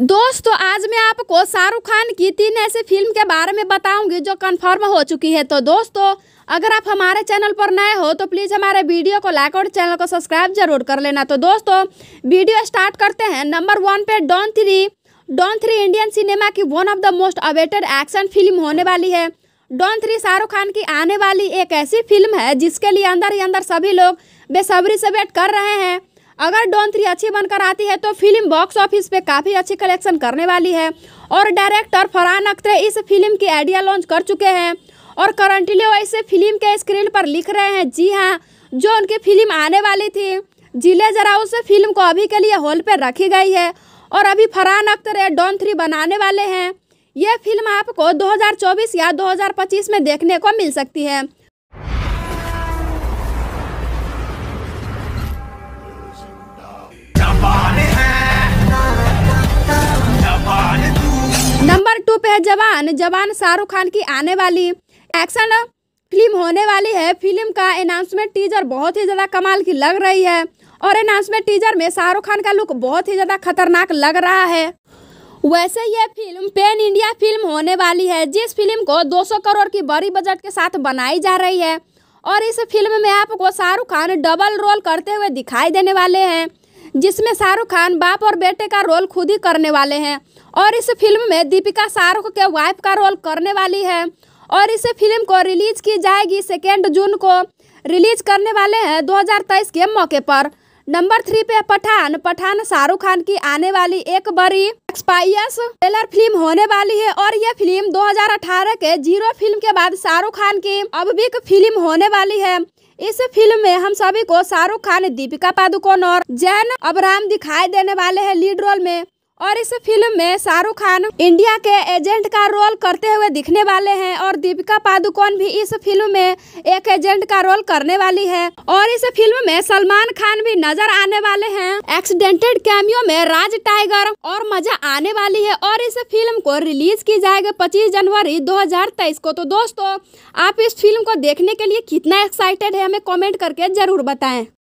दोस्तों आज मैं आपको शाहरुख खान की तीन ऐसी फिल्म के बारे में बताऊंगी जो कंफर्म हो चुकी है तो दोस्तों अगर आप हमारे चैनल पर नए हो तो प्लीज़ हमारे वीडियो को लाइक और चैनल को सब्सक्राइब जरूर कर लेना तो दोस्तों वीडियो स्टार्ट करते हैं नंबर वन पे Don three Don three Indian cinema की one of the most awaited action film होने वाली है डॉन थ्री शाहरुख खान की आने वाली एक ऐसी फिल्म है जिसके लिए अंदर ही अंदर सभी लोग बेसब्री से वेट कर रहे हैं अगर डॉन थ्री अच्छी बनकर आती है तो फिल्म बॉक्स ऑफिस पे काफ़ी अच्छी कलेक्शन करने वाली है और डायरेक्टर फरहान अख्तर इस फिल्म की आइडिया लॉन्च कर चुके हैं और करंटली वो इस फिल्म के स्क्रीन पर लिख रहे हैं जी हाँ जो उनकी फिल्म आने वाली थी जिले जरा उस फिल्म को अभी के लिए हॉल पर रखी गई है और अभी फरहान अख्तर डॉन थ्री बनाने वाले हैं यह फिल्म आपको 2024 या 2025 में देखने को मिल सकती है है जवान जवान शाहरुख खान की आने वाली एक्शन फिल्म होने वाली है फिल्म का अनाउंसमेंट टीजर बहुत ही ज़्यादा कमाल की लग रही है और अनाउंसमेंट टीजर में शाहरुख खान का लुक बहुत ही ज़्यादा खतरनाक लग रहा है वैसे ये फिल्म पेन इंडिया फिल्म होने वाली है जिस फिल्म को 200 करोड़ की बड़ी बजट के साथ बनाई जा रही है और इस फिल्म में आपको शाहरुख खान डबल रोल करते हुए दिखाई देने वाले हैं जिसमें शाहरुख खान बाप और बेटे का रोल खुद ही करने वाले हैं और इस फिल्म में दीपिका शाहरुख के वाइफ का रोल करने वाली है और इस फिल्म को रिलीज की जाएगी सेकेंड जून को रिलीज करने वाले हैं दो के मौके पर नंबर थ्री पे पठान पठान शाहरुख खान की आने वाली एक बड़ी एक्सपाइस ट्रेलर फिल्म होने वाली है और यह फिल्म 2018 के जीरो फिल्म के बाद शाहरुख खान की अब भी फिल्म होने वाली है इस फिल्म में हम सभी को शाहरुख खान दीपिका पादुकोण और जैन अबराम दिखाई देने वाले हैं लीड रोल में और इस फिल्म में शाहरुख खान इंडिया के एजेंट का रोल करते हुए दिखने वाले हैं और दीपिका पादुकोण भी इस फिल्म में एक एजेंट का रोल करने वाली है और इस फिल्म में सलमान खान भी नजर आने वाले हैं एक्सीडेंटेड कैमियो में राज टाइगर और मजा आने वाली है और इस फिल्म को रिलीज की जाएगी पच्चीस जनवरी दो को तो दोस्तों आप इस फिल्म को देखने के लिए कितना एक्साइटेड है हमें कॉमेंट करके जरूर बताए